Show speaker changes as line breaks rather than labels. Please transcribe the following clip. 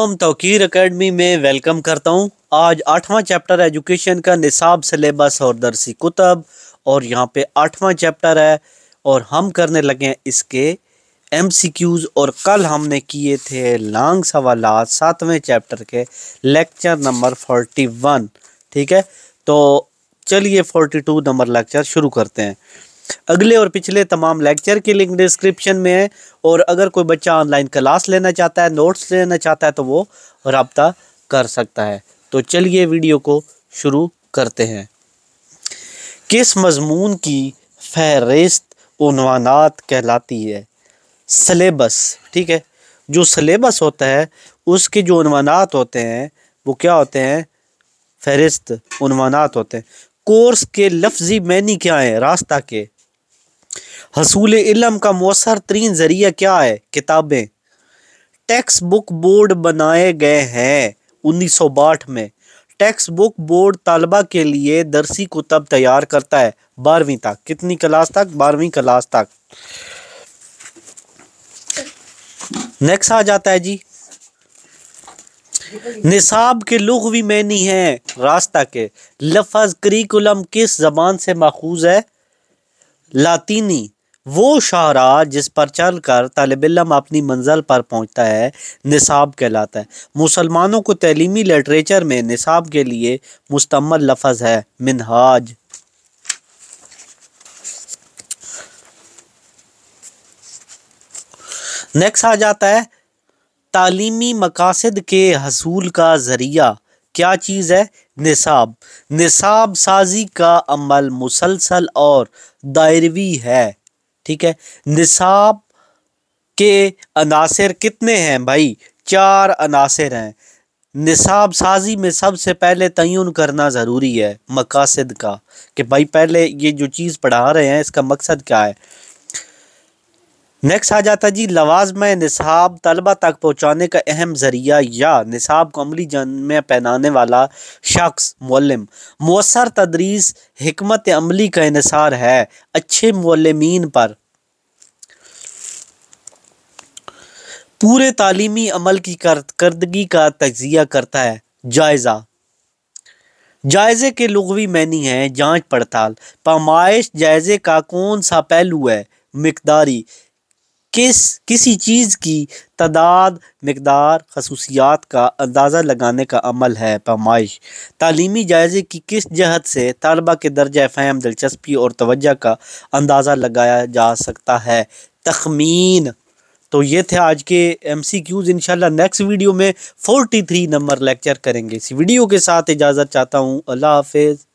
हम तोकीर अकेडमी में वेलकम करता हूँ आज आठवां चैप्टर एजुकेशन का निसाब सलेबस और दरसी कुतब और यहाँ पे आठवां चैप्टर है और हम करने लगे हैं इसके एम सी क्यूज़ और कल हमने किए थे लॉन्ग सवाल सातवें चैप्टर के लेक्चर नंबर फोर्टी वन ठीक है तो चलिए फोर्टी टू नंबर लेक्चर शुरू करते हैं अगले और पिछले तमाम लेक्चर की लिंक डिस्क्रिप्शन में है और अगर कोई बच्चा ऑनलाइन क्लास लेना चाहता है नोट्स लेना चाहता है तो वो रबता कर सकता है तो चलिए वीडियो को शुरू करते हैं किस मजमून की फहरिस्त उनवानात कहलाती है सलेबस ठीक है जो सलेबस होता है उसके जो उनवानात होते हैं वो क्या होते हैं फहरिस्त उनवानात होते हैं कोर्स के लफ्जी मैनी क्या हैं रास्ता के हसूल इलम का मौसर तरीन ज़रिया क्या है किताबें टेक्स बुक बोर्ड बनाए गए हैं उन्नीस सौ बाठ में टेक्स बुक बोर्ड तलबा के लिए दरसी कुतब तैयार करता है बारहवीं तक कितनी क्लास तक बारहवीं क्लास तक नेक्स्ट आ जाता है जी निसाब के लुगवी मैनी है रास्ता के लफज करिकुलम किस जबान से माखूज है लातीनी वो शाहरा जिस पर चल कर तलबिल्म अपनी मंजिल पर पहुँचता है निसाब कहलाता है मुसलमानों को तलीमी लिटरेचर में निसाब के लिए मुस्तमल लफज है मिनहाज नेक्स्ट आ जाता है तालीमी मकासद के हसूल का ज़रिया क्या चीज़ है निसाब निसाब साजी का अमल मुसलसल और दायरवी है ठीक है निसाब के अनासर कितने हैं भाई चार अनासर हैं निसाब साजी में सबसे पहले तयन करना ज़रूरी है मकासद का कि भाई पहले ये जो चीज़ पढ़ा रहे हैं इसका मकसद क्या है नेक्स्ट आ जाता जी लवाजम नसाब तलबा तक पहुँचाने का अहम ज़रिया या निसाब को अमली जन में पहनाने वाला शख्स मलम मौसर तदरीस हमत अमली का इसार है अच्छे मलमिन पर पूरे तालीमी अमल की कारदगी का तजिया करता है जायज़ा जायज़े के लगवी मैनी है जाँच पड़ताल पमाइश जायज़े का कौन सा पहलू है मकदारी किस किसी चीज़ की तदाद मकदार खसूसियात का अंदाज़ा लगाने का अमल है पैमाइश तलीमी जायज़े की किस जहत से तलबा के दर्जा फैम दिलचस्पी और तोज्ह का अंदाज़ा लगाया जा सकता है तखमीन तो ये थे आज के एम सी क्यूज़ इनशाला नेक्स्ट वीडियो में फोर्टी थ्री नंबर लेक्चर करेंगे इस वीडियो के साथ इजाज़त चाहता हूँ अल्लाह हाफिज़